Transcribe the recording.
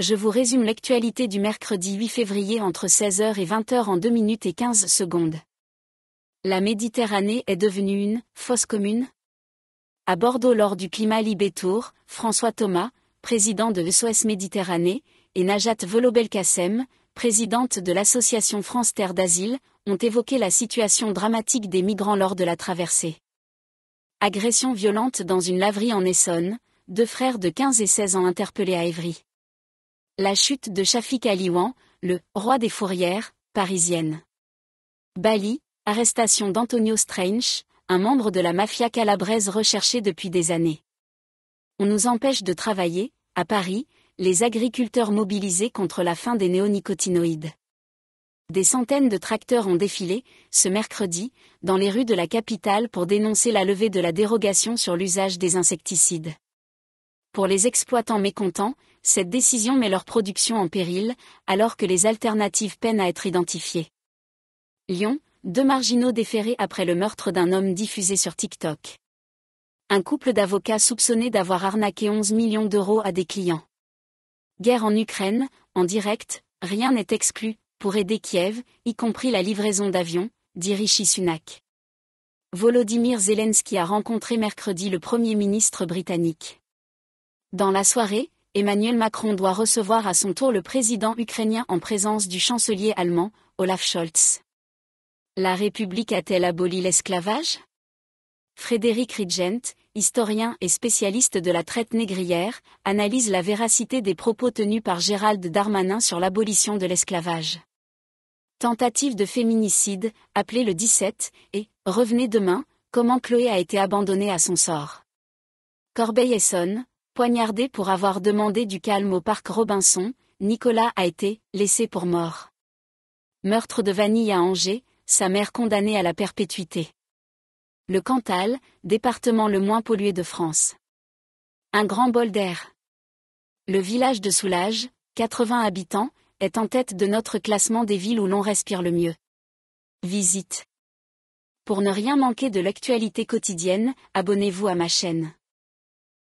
je vous résume l'actualité du mercredi 8 février entre 16h et 20h en 2 minutes et 15 secondes. La Méditerranée est devenue une fosse commune À Bordeaux lors du climat Libétour, François Thomas, président de SOS Méditerranée, et Najat Volobelkacem, présidente de l'association France Terre d'Asile, ont évoqué la situation dramatique des migrants lors de la traversée. Agression violente dans une laverie en Essonne, deux frères de 15 et 16 ans interpellés à Évry. La chute de Chafik Aliouan, le roi des fourrières, parisienne. Bali, arrestation d'Antonio Strange, un membre de la mafia calabraise recherchée depuis des années. On nous empêche de travailler, à Paris, les agriculteurs mobilisés contre la fin des néonicotinoïdes. Des centaines de tracteurs ont défilé, ce mercredi, dans les rues de la capitale pour dénoncer la levée de la dérogation sur l'usage des insecticides. Pour les exploitants mécontents, cette décision met leur production en péril, alors que les alternatives peinent à être identifiées. Lyon, deux marginaux déférés après le meurtre d'un homme diffusé sur TikTok. Un couple d'avocats soupçonnés d'avoir arnaqué 11 millions d'euros à des clients. Guerre en Ukraine, en direct, rien n'est exclu, pour aider Kiev, y compris la livraison d'avions, dit Rishi Sunak. Volodymyr Zelensky a rencontré mercredi le Premier ministre britannique. Dans la soirée, Emmanuel Macron doit recevoir à son tour le président ukrainien en présence du chancelier allemand, Olaf Scholz. La République a-t-elle aboli l'esclavage Frédéric Rigent, historien et spécialiste de la traite négrière, analyse la véracité des propos tenus par Gérald Darmanin sur l'abolition de l'esclavage. Tentative de féminicide, appelée le 17, et Revenez demain, comment Chloé a été abandonnée à son sort. Corbeil-Essonne, Poignardé pour avoir demandé du calme au parc Robinson, Nicolas a été laissé pour mort. Meurtre de Vanille à Angers, sa mère condamnée à la perpétuité. Le Cantal, département le moins pollué de France. Un grand bol d'air. Le village de Soulages, 80 habitants, est en tête de notre classement des villes où l'on respire le mieux. Visite. Pour ne rien manquer de l'actualité quotidienne, abonnez-vous à ma chaîne.